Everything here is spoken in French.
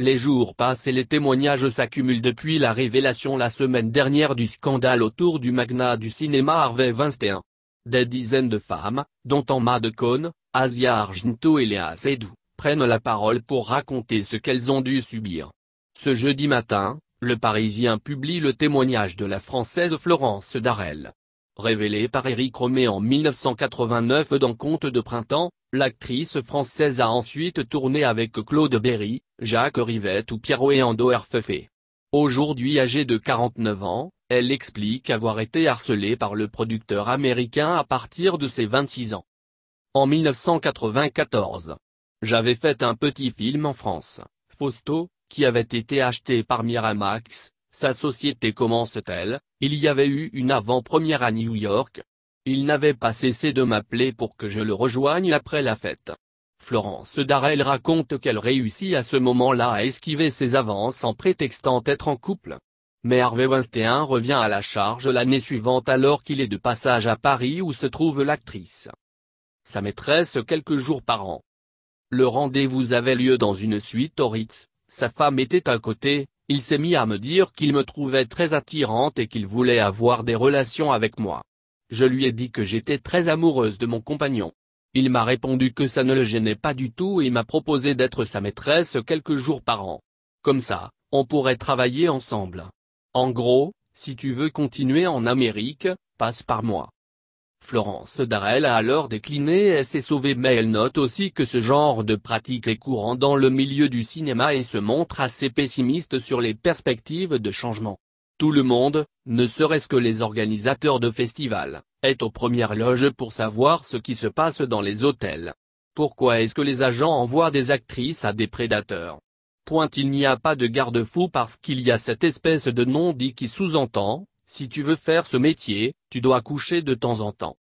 Les jours passent et les témoignages s'accumulent depuis la révélation la semaine dernière du scandale autour du magna du cinéma Harvey Weinstein. Des dizaines de femmes, dont Emma de Cône, Asia Argento et Léa Seydoux, prennent la parole pour raconter ce qu'elles ont dû subir. Ce jeudi matin, le Parisien publie le témoignage de la Française Florence Darel. Révélée par Éric Romé en 1989 dans Conte de printemps, l'actrice française a ensuite tourné avec Claude Berry, Jacques Rivette ou Pierrot Ando Herfefe. Aujourd'hui âgée de 49 ans, elle explique avoir été harcelée par le producteur américain à partir de ses 26 ans. En 1994, j'avais fait un petit film en France, Fausto, qui avait été acheté par Miramax, sa société commence-t-elle, il y avait eu une avant-première à New York. Il n'avait pas cessé de m'appeler pour que je le rejoigne après la fête. Florence Darrell raconte qu'elle réussit à ce moment-là à esquiver ses avances en prétextant être en couple. Mais Harvey Weinstein revient à la charge l'année suivante alors qu'il est de passage à Paris où se trouve l'actrice. Sa maîtresse quelques jours par an. Le rendez-vous avait lieu dans une suite au Ritz, sa femme était à côté, il s'est mis à me dire qu'il me trouvait très attirante et qu'il voulait avoir des relations avec moi. Je lui ai dit que j'étais très amoureuse de mon compagnon. Il m'a répondu que ça ne le gênait pas du tout et m'a proposé d'être sa maîtresse quelques jours par an. Comme ça, on pourrait travailler ensemble. En gros, si tu veux continuer en Amérique, passe par moi. Florence Darrell a alors décliné et s'est sauvée mais elle note aussi que ce genre de pratique est courant dans le milieu du cinéma et se montre assez pessimiste sur les perspectives de changement. Tout le monde, ne serait-ce que les organisateurs de festivals, est aux premières loges pour savoir ce qui se passe dans les hôtels. Pourquoi est-ce que les agents envoient des actrices à des prédateurs Point il n'y a pas de garde-fou parce qu'il y a cette espèce de non-dit qui sous-entend, si tu veux faire ce métier, tu dois coucher de temps en temps.